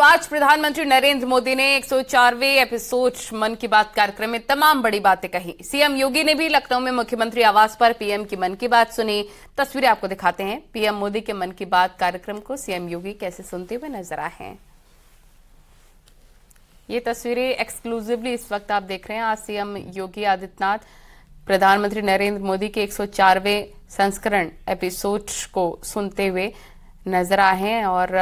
तो आज प्रधानमंत्री नरेंद्र मोदी ने 104वें एपिसोड मन की बात कार्यक्रम में तमाम बड़ी बातें कही सीएम योगी ने भी लखनऊ में मुख्यमंत्री आवास पर पीएम की मन की बात सुनी तस्वीरें आपको दिखाते हैं पीएम मोदी के मन की बात कार्यक्रम को सीएम योगी कैसे सुनते हुए नजर आए हैं ये तस्वीरें एक्सक्लूसिवली इस वक्त आप देख रहे हैं आज सीएम योगी आदित्यनाथ प्रधानमंत्री नरेंद्र मोदी के 104वें संस्करण एपिसोड को सुनते हुए नजर आए हैं और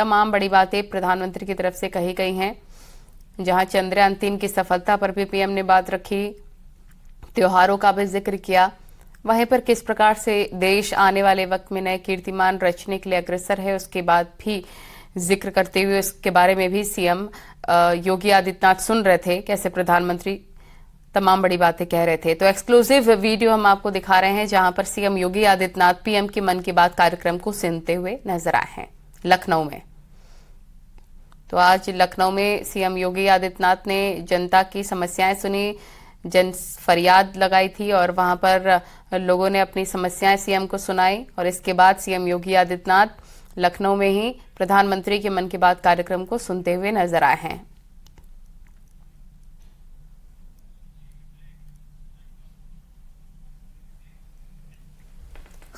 तमाम बड़ी बातें प्रधानमंत्री की तरफ से कही गई हैं जहां चंद्रयान तीन की सफलता पर भी पीएम ने बात रखी त्योहारों का भी जिक्र किया वहीं पर किस प्रकार से देश आने वाले वक्त में नए कीर्तिमान रचने के लिए अग्रसर है उसके बाद भी जिक्र करते हुए उसके बारे में भी सीएम योगी आदित्यनाथ सुन रहे थे कैसे प्रधानमंत्री तमाम बड़ी बातें कह रहे थे तो एक्सक्लूसिव वीडियो हम आपको दिखा रहे हैं जहां पर सीएम योगी आदित्यनाथ पीएम की मन की बात कार्यक्रम को सुनते हुए नजर आए हैं लखनऊ में तो आज लखनऊ में सीएम योगी आदित्यनाथ ने जनता की समस्याएं सुनी जन फरियाद लगाई थी और वहां पर लोगों ने अपनी समस्याएं सीएम को सुनाई और इसके बाद सीएम योगी आदित्यनाथ लखनऊ में ही प्रधानमंत्री के मन की बात कार्यक्रम को सुनते हुए नजर आए हैं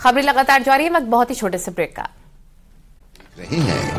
खबरें लगातार जारी है वक्त बहुत ही छोटे से ब्रेक का रही है